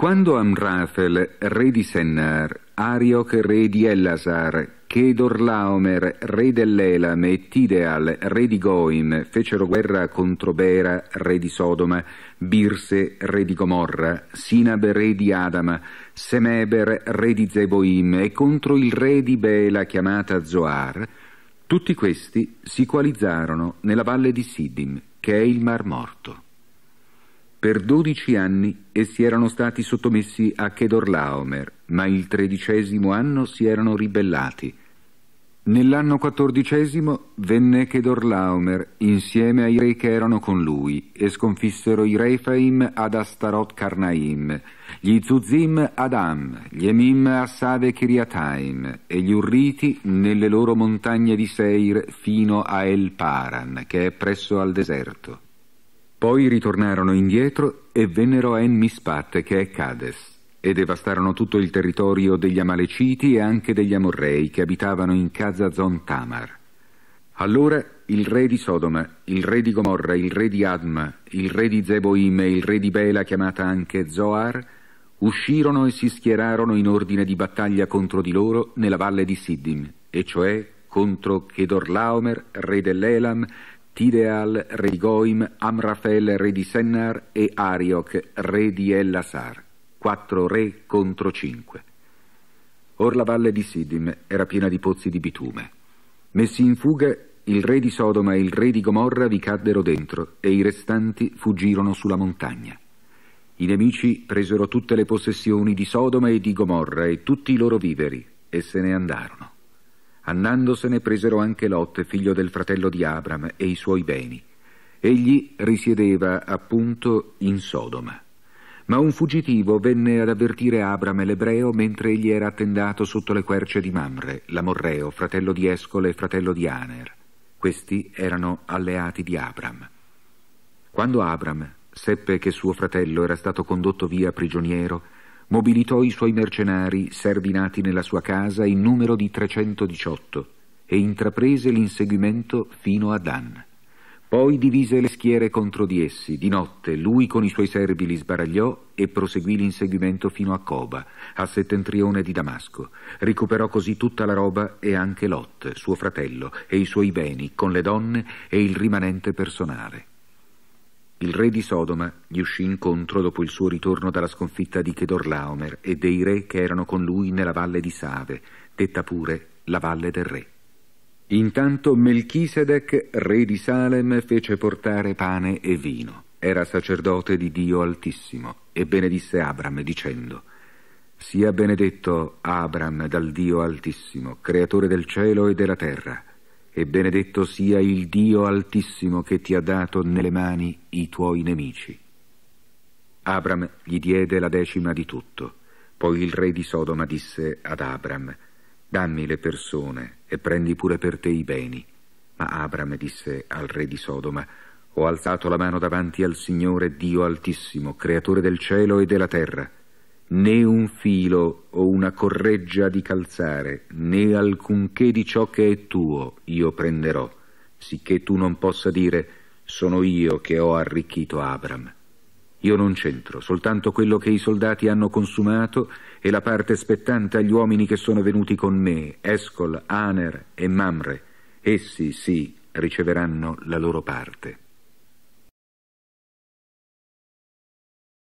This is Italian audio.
Quando Amrafel, re di Sennar, Arioch, re di Ellasar, Chedorlaomer, re dell'Elam e Tideal, re di Goim, fecero guerra contro Bera, re di Sodoma, Birse, re di Gomorra, Sinab, re di Adama, Semeber, re di Zeboim e contro il re di Bela chiamata Zoar, tutti questi si coalizzarono nella valle di Siddim, che è il Mar Morto. Per dodici anni essi erano stati sottomessi a Chedorlaomer, ma il tredicesimo anno si erano ribellati. Nell'anno quattordicesimo venne Chedorlaomer insieme ai re che erano con lui e sconfissero i Refaim ad Astaroth Carnaim, gli Zuzim ad Am, gli Emim a Save Kiriataim e gli Urriti nelle loro montagne di Seir fino a El Paran, che è presso al deserto. Poi ritornarono indietro e vennero a Enmispat, che è Cades, e devastarono tutto il territorio degli Amaleciti e anche degli Amorrei che abitavano in casa Zon Tamar. Allora il re di Sodoma, il re di Gomorra, il re di Adma, il re di Zeboim e il re di Bela, chiamata anche Zoar, uscirono e si schierarono in ordine di battaglia contro di loro nella valle di Siddim, e cioè contro Chedorlaomer, re dell'Elam, Tideal, re di Goim, Amrafel, re di Sennar e Arioch, re di Ellasar, quattro re contro cinque. Or la valle di Sidim era piena di pozzi di bitume. Messi in fuga, il re di Sodoma e il re di Gomorra vi caddero dentro e i restanti fuggirono sulla montagna. I nemici presero tutte le possessioni di Sodoma e di Gomorra e tutti i loro viveri e se ne andarono. Annandosene presero anche Lot, figlio del fratello di Abram, e i suoi beni. Egli risiedeva appunto in Sodoma. Ma un fuggitivo venne ad avvertire Abram l'ebreo mentre egli era attendato sotto le querce di Mamre, l'amorreo, fratello di Escole e fratello di Aner. Questi erano alleati di Abram. Quando Abram seppe che suo fratello era stato condotto via prigioniero, mobilitò i suoi mercenari, servi nati nella sua casa, in numero di 318, e intraprese l'inseguimento fino a Dan. Poi divise le schiere contro di essi. Di notte lui con i suoi servi li sbaragliò e proseguì l'inseguimento fino a Coba, a settentrione di Damasco. Recuperò così tutta la roba e anche Lot, suo fratello, e i suoi beni, con le donne e il rimanente personale. Il re di Sodoma gli uscì incontro dopo il suo ritorno dalla sconfitta di Chedorlaomer e dei re che erano con lui nella valle di Save, detta pure la valle del re. Intanto Melchisedec, re di Salem, fece portare pane e vino. Era sacerdote di Dio Altissimo e benedisse Abram dicendo «Sia benedetto Abram dal Dio Altissimo, creatore del cielo e della terra» e benedetto sia il Dio Altissimo che ti ha dato nelle mani i tuoi nemici. Abram gli diede la decima di tutto. Poi il re di Sodoma disse ad Abram, dammi le persone e prendi pure per te i beni. Ma Abram disse al re di Sodoma, ho alzato la mano davanti al Signore Dio Altissimo, creatore del cielo e della terra, né un filo o una correggia di calzare, né alcunché di ciò che è tuo io prenderò, sicché tu non possa dire sono io che ho arricchito Abram. Io non c'entro, soltanto quello che i soldati hanno consumato e la parte spettante agli uomini che sono venuti con me, Escol, Aner e Mamre. Essi, sì, riceveranno la loro parte.